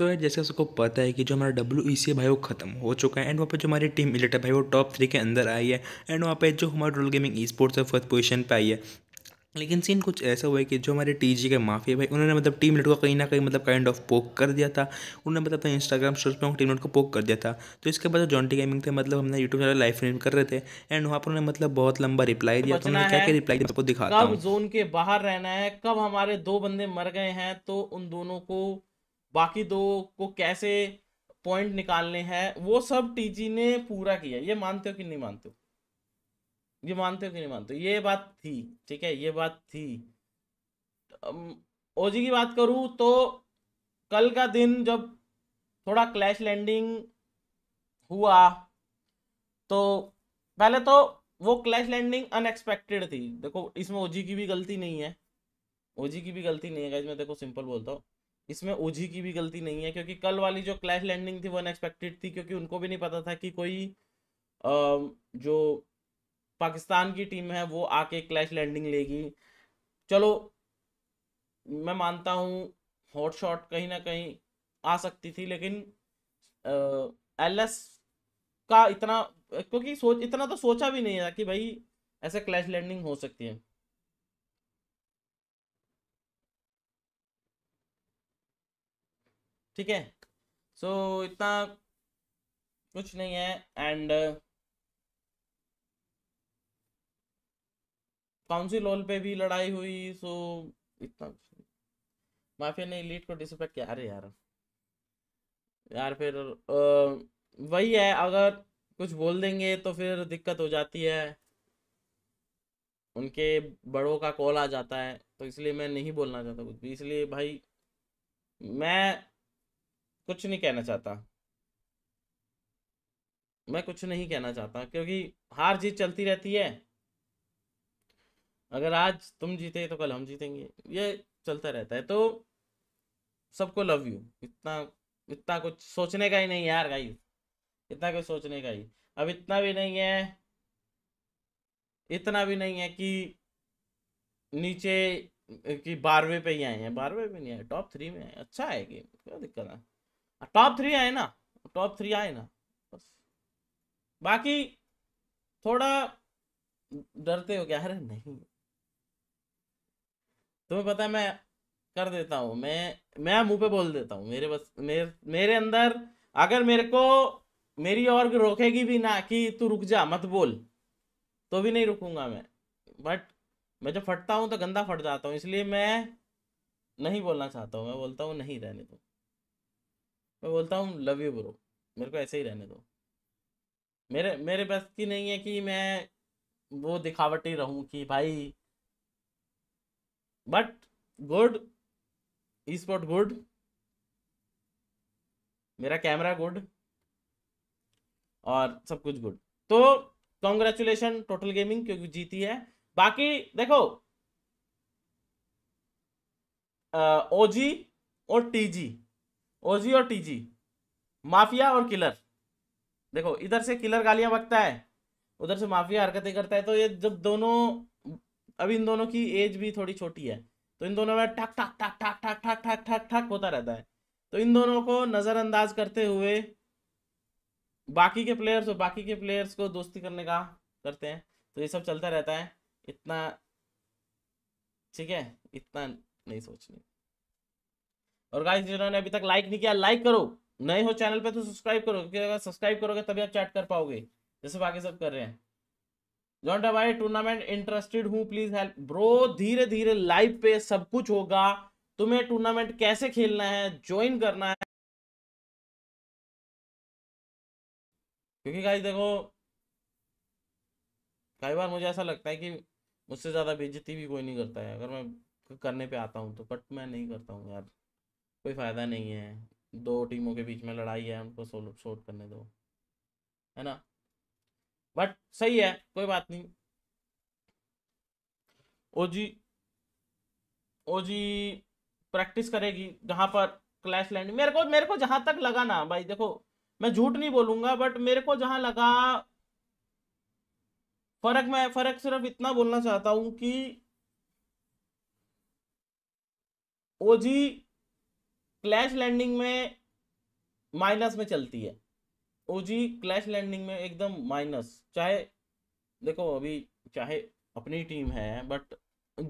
तो यार जैसे उसको पता है कि जो हमारा डब्ल्यू ई सी है भाई वो ख़त्म हो चुका है एंड वहाँ पर जो हमारी टीम इलेट है भाई वो टॉप थ्री के अंदर आई है एंड वहाँ पे जो हमारा रोल गेमिंग ई स्पोर्ट्स है फर्स्ट पोजिशन पे आई है लेकिन सीन कुछ ऐसा हुआ है कि जो हमारे टी जी के माफिया भाई उन्होंने मतलब टीम लेट को कहीं ना कहीं मतलब काइंड ऑफ पोक कर दिया था उन्होंने मतलब अपने इंस्टाग्राम स्टोर पर टीम लेट को पोक कर दिया था तो इसके बाद जॉन्टी गेमिंग थे मतलब हमने यूट्यूब चैनल लाइव स्ट्रीम कर रहे थे एंड वहाँ पर उन्होंने मतलब बहुत लंबा रिप्लाई दिया तो उन्होंने क्या क्या रिप्लाई दिया दिखा दिखाता जोन के बाहर रहना है कब हमारे दो बंदे मर गए हैं तो उन दोनों को बाकी दो को कैसे पॉइंट निकालने हैं वो सब टीजी ने पूरा किया ये मानते हो कि नहीं मानते हो ये मानते हो कि नहीं मानते ये बात थी ठीक है ये बात थी ओजी की बात करूँ तो कल का दिन जब थोड़ा क्लैश लैंडिंग हुआ तो पहले तो वो क्लैश लैंडिंग अनएक्सपेक्टेड थी देखो इसमें ओजी की भी गलती नहीं है ओजी की भी गलती नहीं है मैं देखो सिंपल बोलता हूँ इसमें ओझी की भी गलती नहीं है क्योंकि कल वाली जो क्लैश लैंडिंग थी वो अनएक्सपेक्टेड थी क्योंकि उनको भी नहीं पता था कि कोई आ, जो पाकिस्तान की टीम है वो आके क्लैश लैंडिंग लेगी चलो मैं मानता हूँ हॉट शॉट कहीं ना कहीं आ सकती थी लेकिन एल एस का इतना क्योंकि सोच इतना तो सोचा भी नहीं था कि भाई ऐसे क्लैश लैंडिंग हो सकती है ठीक है सो so, इतना कुछ नहीं है एंड काउंसिल हॉल पे भी लड़ाई हुई सो so, इतना कुछ माफिया ने लीड को डिसपेक्ट किया अरे यार यार फिर आ, वही है अगर कुछ बोल देंगे तो फिर दिक्कत हो जाती है उनके बड़ों का कॉल आ जाता है तो इसलिए मैं नहीं बोलना चाहता कुछ भी इसलिए भाई मैं कुछ नहीं कहना चाहता मैं कुछ नहीं कहना चाहता क्योंकि हार जीत चलती रहती है अगर आज तुम जीते तो कल हम जीतेंगे ये चलता रहता है तो सबको लव यू इतना इतना कुछ सोचने का ही नहीं यार गाई इतना कुछ सोचने का ही अब इतना भी नहीं है इतना भी नहीं है कि नीचे कि बारहवें पे ही आए हैं बारहवें पे नहीं आए टॉप थ्री में आए अच्छा है गेम क्या दिक्कत है टॉप थ्री आए ना टॉप थ्री आए ना बस बाकी थोड़ा डरते हो क्या अरे नहीं तुम्हें पता है मैं कर देता हूँ मैं मैं मुंह पे बोल देता हूँ मेरे बस मेरे मेरे अंदर अगर मेरे को मेरी और रोकेगी भी ना कि तू रुक जा मत बोल तो भी नहीं रुकूंगा मैं बट मैं जब फटता हूँ तो गंदा फट जाता हूँ इसलिए मैं नहीं बोलना चाहता हूँ मैं बोलता हूँ नहीं रहने दो मैं बोलता हूँ लव यू ब्रो मेरे को ऐसे ही रहने दो मेरे मेरे बस की नहीं है कि मैं वो दिखावटी रहूं कि भाई but good esports good मेरा कैमरा गुड और सब कुछ गुड तो कॉन्ग्रेचुलेशन टोटल गेमिंग क्योंकि जीती है बाकी देखो ओजी और टीजी ओजी और टीजी माफिया और किलर देखो इधर से किलर गालियां बकता है उधर से माफिया हरकतें करता है तो ये जब दोनों अभी इन दोनों की एज भी थोड़ी छोटी है तो इन दोनों में ठक ठक ठक ठक ठक ठक ठक ठक ठक होता रहता है तो इन दोनों को नज़रअंदाज करते हुए बाकी के प्लेयर्स और बाकी के प्लेयर्स को दोस्ती करने का करते हैं तो ये सब चलता रहता है इतना ठीक है इतना नहीं सोचनी और गाइस जिन्होंने अभी तक लाइक नहीं किया लाइक करो नए हो चैनल पे तो सब्सक्राइब करो क्योंकि अगर सब्सक्राइब करोगे तभी आप चैट कर पाओगे जैसे बाकी सब कर रहे हैं जोटा भाई टूर्नामेंट इंटरेस्टेड हूँ प्लीज हेल्प ब्रो धीरे धीरे लाइव पे सब कुछ होगा तुम्हें टूर्नामेंट कैसे खेलना है ज्वाइन करना है क्योंकि गाइस देखो कई बार मुझे ऐसा लगता है कि मुझसे ज़्यादा बेजती भी कोई नहीं करता है अगर मैं करने पे आता हूँ तो बट मैं नहीं करता हूँ यार कोई फ़ायदा नहीं है दो टीमों के बीच में लड़ाई है उनको सोलो करने दो है ना बट सही है कोई बात नहीं ओ जी प्रैक्टिस करेगी जहाँ पर क्लैश लैंड मेरे को मेरे को जहाँ तक लगा ना भाई देखो मैं झूठ नहीं बोलूंगा बट मेरे को जहाँ लगा फर्क मैं फर्क सिर्फ इतना बोलना चाहता हूँ कि ओजी क्लैश लैंडिंग में माइनस में चलती है ओजी क्लैश लैंडिंग में एकदम माइनस चाहे देखो अभी चाहे अपनी टीम है बट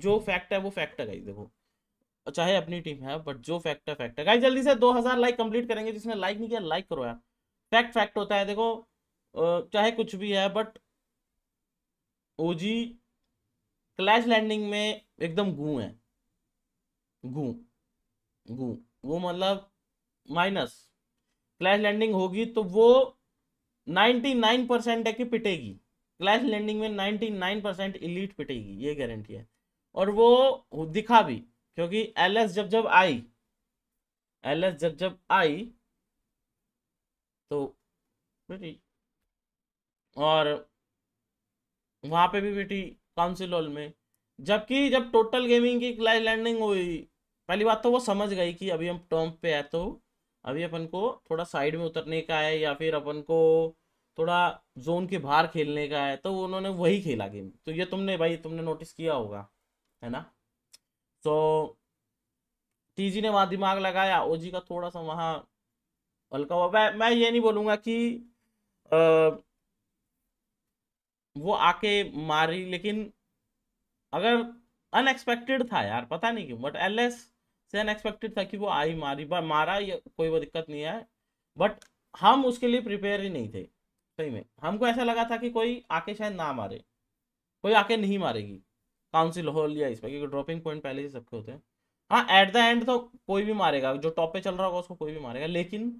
जो फैक्ट है वो फैक्ट है गाइस देखो चाहे अपनी टीम है बट जो फैक्ट है फैक्ट है गाइस जल्दी से 2000 लाइक कंप्लीट करेंगे जिसने लाइक नहीं किया लाइक करो यार फैक्ट फैक्ट होता है देखो चाहे कुछ भी है बट जी क्लैश लैंडिंग में एकदम गू है गू गू वो मतलब माइनस क्लैश लैंडिंग होगी तो वो 99 परसेंट है कि पिटेगी क्लैश लैंडिंग में 99 परसेंट इलीट पिटेगी ये गारंटी है और वो दिखा भी क्योंकि एलएस जब जब आई एलएस जब जब आई तो बेटी और वहां पे भी बेटी काउंसिल हॉल में जबकि जब टोटल गेमिंग की क्लैश लैंडिंग हुई पहली बात तो वो समझ गई कि अभी हम टर्म पे आए तो अभी अपन को थोड़ा साइड में उतरने का है या फिर अपन को थोड़ा जोन के बाहर खेलने का है तो उन्होंने वही खेला गेम तो ये तुमने भाई तुमने नोटिस किया होगा है ना तो टीजी ने वहाँ दिमाग लगाया ओजी का थोड़ा सा वहाँ हल्का हुआ मैं मैं ये नहीं बोलूँगा कि आ, वो आके मारी लेकिन अगर अनएक्सपेक्टेड था यार पता नहीं क्यों बट एल एस से अनएक्सपेक्टेड था कि वो आई मारी मारा ये कोई वो दिक्कत नहीं है बट हम उसके लिए प्रिपेयर ही नहीं थे सही में हमको ऐसा लगा था कि कोई आके शायद ना मारे कोई आके नहीं मारेगी काउंसिल हो लिया इसमें क्योंकि ड्रॉपिंग पॉइंट पहले ही सबके होते हैं हाँ एट द एंड तो कोई भी मारेगा जो टॉप पे चल रहा होगा उसको कोई भी मारेगा लेकिन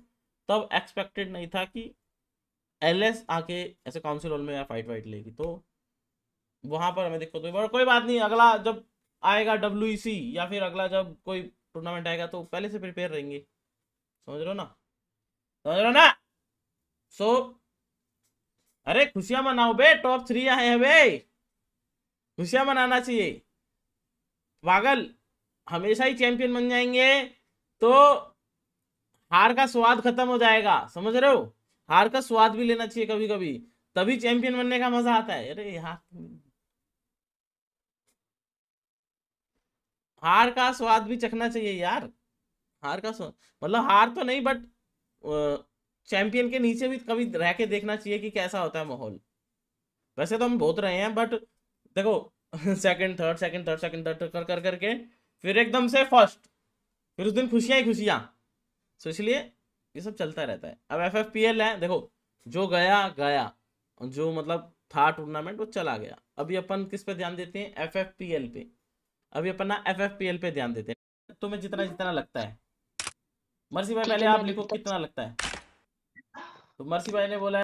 तब एक्सपेक्टेड नहीं था कि एल आके ऐसे काउंसिल हॉल में या फाइट वाइट लेगी तो वहाँ पर हमें दिक्कत हुई बट कोई बात नहीं अगला जब आएगा डब्ल्यू e या फिर अगला जब कोई टूर्नामेंट आएगा तो पहले से प्रिपेयर रहेंगे समझ रहे हो ना समझ रहे हो ना सो so, अरे खुशियां मनाओ बे टॉप थ्री आए हैं बे खुशियां मनाना चाहिए वागल हमेशा ही चैंपियन बन जाएंगे तो हार का स्वाद खत्म हो जाएगा समझ रहे हो हार का स्वाद भी लेना चाहिए कभी कभी तभी चैंपियन बनने का मजा आता है अरे यहाँ हार का स्वाद भी चखना चाहिए यार हार का स्वाद मतलब हार तो नहीं बट चैंपियन के नीचे भी कभी रह के देखना चाहिए कि कैसा होता है माहौल वैसे तो हम बहुत रहे हैं बट देखो second third second third second third कर कर करके फिर एकदम से फर्स्ट फिर उस दिन खुशियाँ ही खुशियाँ सो इसलिए ये सब चलता रहता है अब एफ एफ पी एल है देखो जो गया गया जो मतलब था टूर्नामेंट वो चला गया अभी अपन किस पे ध्यान देते हैं एफ एफ पी एल पे अभी अपन ना एफ एफ पी एल पे ध्यान देते हैं तुम्हें जितना जितना लगता है मर्सी भाई पहले आप लिखो कितना लगता है तो मर्सी भाई ने बोला